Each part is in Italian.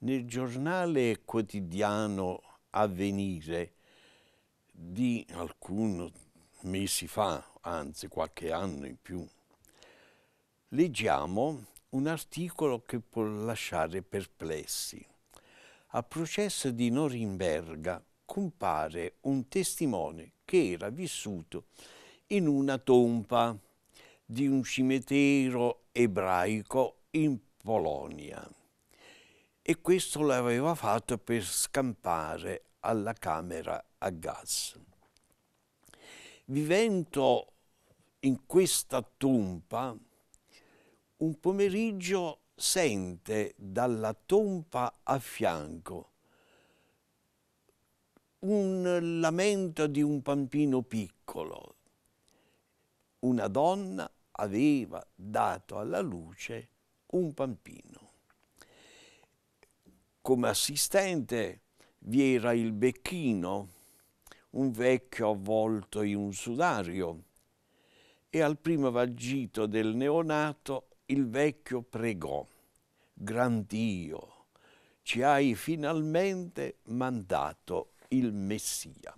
Nel giornale quotidiano Avvenire di alcuni mesi fa, anzi qualche anno in più, leggiamo un articolo che può lasciare perplessi. A processo di Norimberga compare un testimone che era vissuto in una tomba di un cimitero ebraico in Polonia e questo l'aveva fatto per scampare alla camera a gas. Vivendo in questa tompa, un pomeriggio sente dalla tompa a fianco un lamento di un bambino piccolo. Una donna aveva dato alla luce un bambino come assistente vi era il becchino, un vecchio avvolto in un sudario, e al primo vagito del neonato il vecchio pregò, Gran Dio, ci hai finalmente mandato il Messia.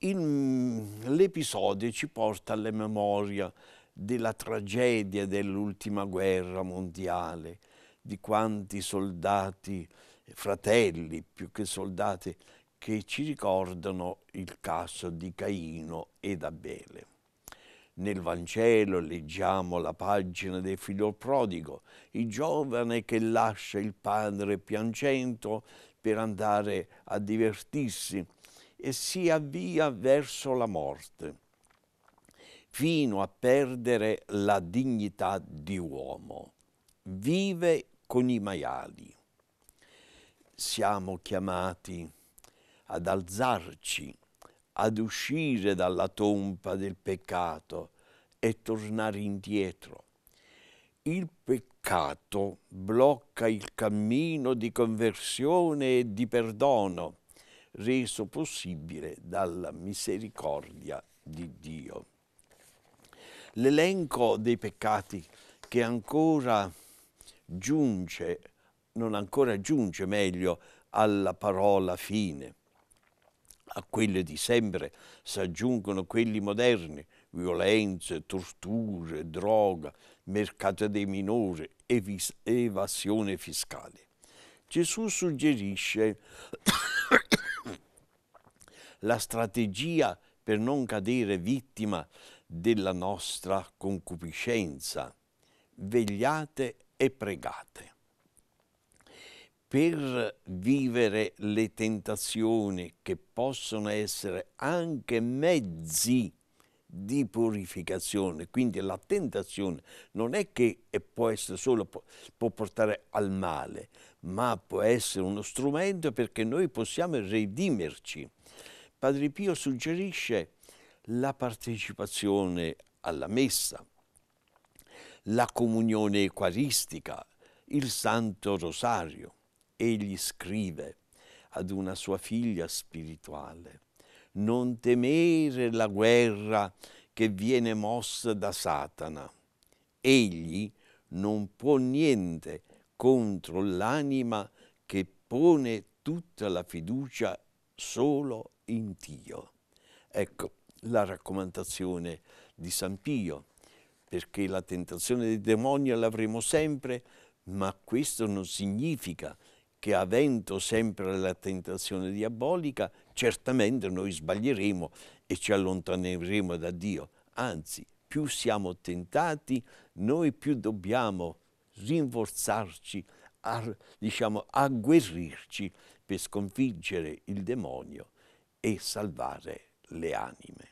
l'episodio ci porta alla memoria della tragedia dell'ultima guerra mondiale, di quanti soldati, fratelli più che soldati, che ci ricordano il caso di Caino ed Abele. Nel Vangelo leggiamo la pagina del figlio prodigo, il giovane che lascia il padre piangendo per andare a divertirsi e si avvia verso la morte, fino a perdere la dignità di uomo vive con i maiali. Siamo chiamati ad alzarci, ad uscire dalla tomba del peccato e tornare indietro. Il peccato blocca il cammino di conversione e di perdono reso possibile dalla misericordia di Dio. L'elenco dei peccati che ancora giunge, non ancora giunge meglio, alla parola fine. A quelle di sempre si aggiungono quelli moderni, violenze, torture, droga, mercato dei minori, evasione fiscale. Gesù suggerisce la strategia per non cadere vittima della nostra concupiscenza. Vegliate e pregate. Per vivere le tentazioni che possono essere anche mezzi di purificazione, quindi la tentazione non è che può essere solo, può portare al male, ma può essere uno strumento perché noi possiamo redimerci. Padre Pio suggerisce la partecipazione alla messa, la comunione eucaristica, il Santo Rosario. Egli scrive ad una sua figlia spirituale, non temere la guerra che viene mossa da Satana. Egli non può niente contro l'anima che pone tutta la fiducia solo in Dio. Ecco la raccomandazione di San Pio perché la tentazione del demonio l'avremo sempre, ma questo non significa che avendo sempre la tentazione diabolica, certamente noi sbaglieremo e ci allontaneremo da Dio. Anzi, più siamo tentati, noi più dobbiamo rinforzarci, a, diciamo, agguerrirci per sconfiggere il demonio e salvare le anime.